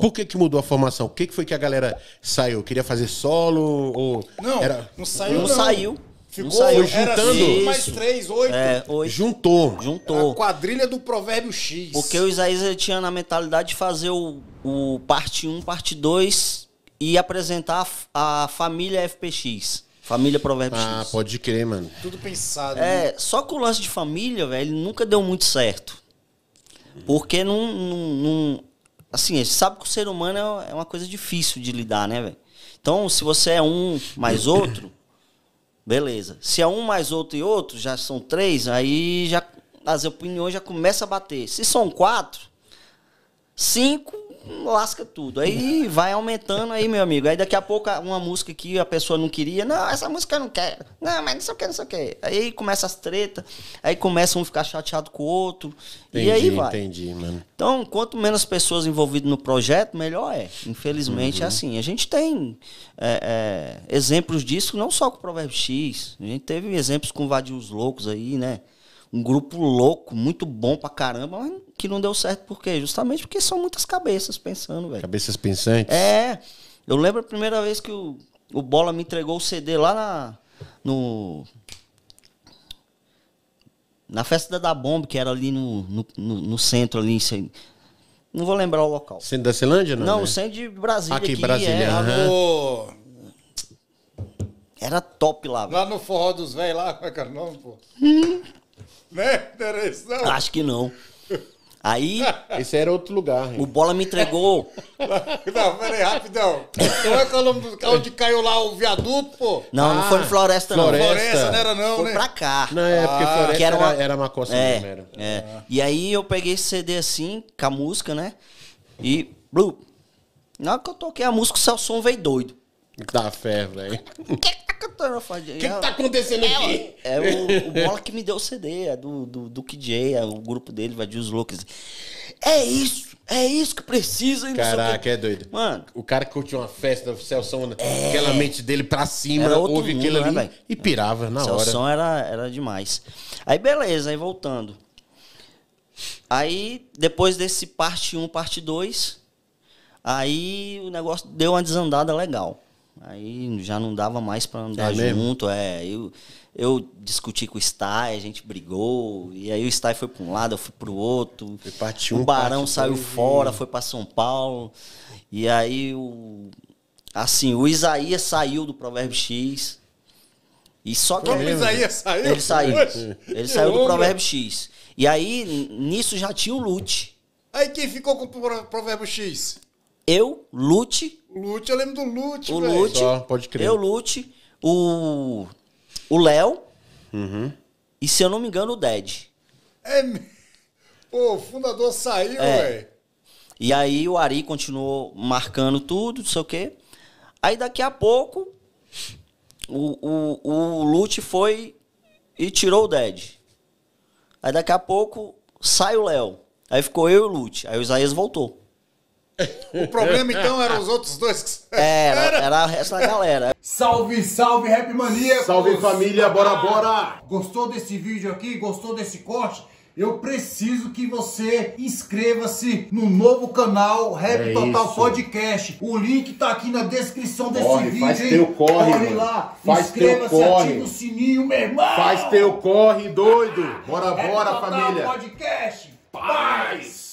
Por que, que mudou a formação? O que, que foi que a galera saiu? Queria fazer solo? Ou não, era... não saiu. Não, não. saiu. Ficou, não saiu. juntando. Cinco, mais três, oito. É, oito. Juntou. Juntou. A quadrilha do provérbio X. Porque o Isaías tinha na mentalidade de fazer o, o parte 1, um, parte 2 e apresentar a, a família FPX. Família Provérbio ah, X. pode crer, mano. Tudo pensado. É, né? só que o lance de família, velho, nunca deu muito certo. Porque não, não assim, a gente sabe que o ser humano é, é uma coisa difícil de lidar, né, velho? Então, se você é um mais outro, beleza. Se é um mais outro e outro, já são três, aí já as opiniões já começam a bater. Se são quatro, Cinco, lasca tudo. Aí vai aumentando aí, meu amigo. Aí daqui a pouco uma música que a pessoa não queria. Não, essa música eu não quero. Não, mas não sei o que, não sei o que. Aí começa as tretas, aí começa um ficar chateado com o outro. Entendi, e aí vai. Entendi, mano. Então, quanto menos pessoas envolvidas no projeto, melhor é. Infelizmente é uhum. é assim. A gente tem é, é, exemplos disso, não só com o Provérbio X. A gente teve exemplos com Vadios Loucos aí, né? Um grupo louco, muito bom pra caramba, mas que não deu certo por quê? Justamente porque são muitas cabeças pensando, velho. Cabeças pensantes? É. Eu lembro a primeira vez que o, o Bola me entregou o CD lá na, no. Na festa da Bomba, que era ali no, no, no centro, ali em, Não vou lembrar o local. Centro da Celândia, não? Não, né? o centro de Brasília. Aqui, aqui Brasília. uhum. Era top lá, Lá no forró dos velhos lá, como é que era o nome, pô? Hum. Né? Interessante. Acho que não. Aí. Esse era outro lugar. Hein? O Bola me entregou. não, peraí, rapidão. Como é que é o nome do carro onde caiu lá o viaduto, pô? Não, ah, não foi em ah, Floresta, não. Floresta, floresta não era, não, foi né? Foi pra cá. Não, é, porque ah, Floresta era, uma... era Macossa é, mesmo. Era. É. Ah. E aí eu peguei esse CD assim, com a música, né? E. blue. Na hora que eu toquei a música, o som veio doido. Dá fé, velho. o que, é que tá acontecendo é, aqui? É, o, o, Bola que me deu o CD, é do, do, do KJ, é o grupo dele, Vadir os Loucos. É isso, é isso que precisa. Caraca, é doido. Mano. O cara que curtiu uma festa, o Celson, é, aquela mente dele pra cima, ouve mundo, aquilo né, ali e pirava na hora. Celson era, era demais. Aí beleza, aí voltando. Aí, depois desse parte 1, um, parte 2, aí o negócio deu uma desandada legal. Aí já não dava mais para andar é junto. É, eu, eu discuti com o Stai, a gente brigou. E aí o Stai foi para um lado, eu fui para o outro. Partiu, o Barão saiu dois. fora, foi para São Paulo. E aí o. Assim, o Isaías saiu do Provérbio X. E só que. Como ele, Isaías saiu? Ele saiu. ele saiu onda. do Provérbio X. E aí, nisso já tinha o Lute. Aí quem ficou com o Provérbio X? eu, Lute. Lute, eu lembro do Lute, O Lute. Só, pode crer. Eu, Lute. O. O Léo. Uhum. E se eu não me engano, o Dead. É. Pô, o fundador saiu, É. velho. E aí o Ari continuou marcando tudo, não sei o quê. Aí daqui a pouco, o, o, o Lute foi e tirou o Dead. Aí daqui a pouco sai o Léo. Aí ficou eu e o Lute. Aí o Isaías voltou. O problema então eram os outros dois que... Era, era essa galera. Salve, salve, Rap Mania! Salve família, bora, bora! Gostou desse vídeo aqui? Gostou desse corte? Eu preciso que você inscreva-se no novo canal Rap é Total isso. Podcast. O link tá aqui na descrição desse corre, vídeo. Faz hein? teu corre, corre lá, inscreva-se, ativa o sininho, meu irmão. Faz teu corre, doido. Bora, Rap bora, Total família. Podcast. Paz.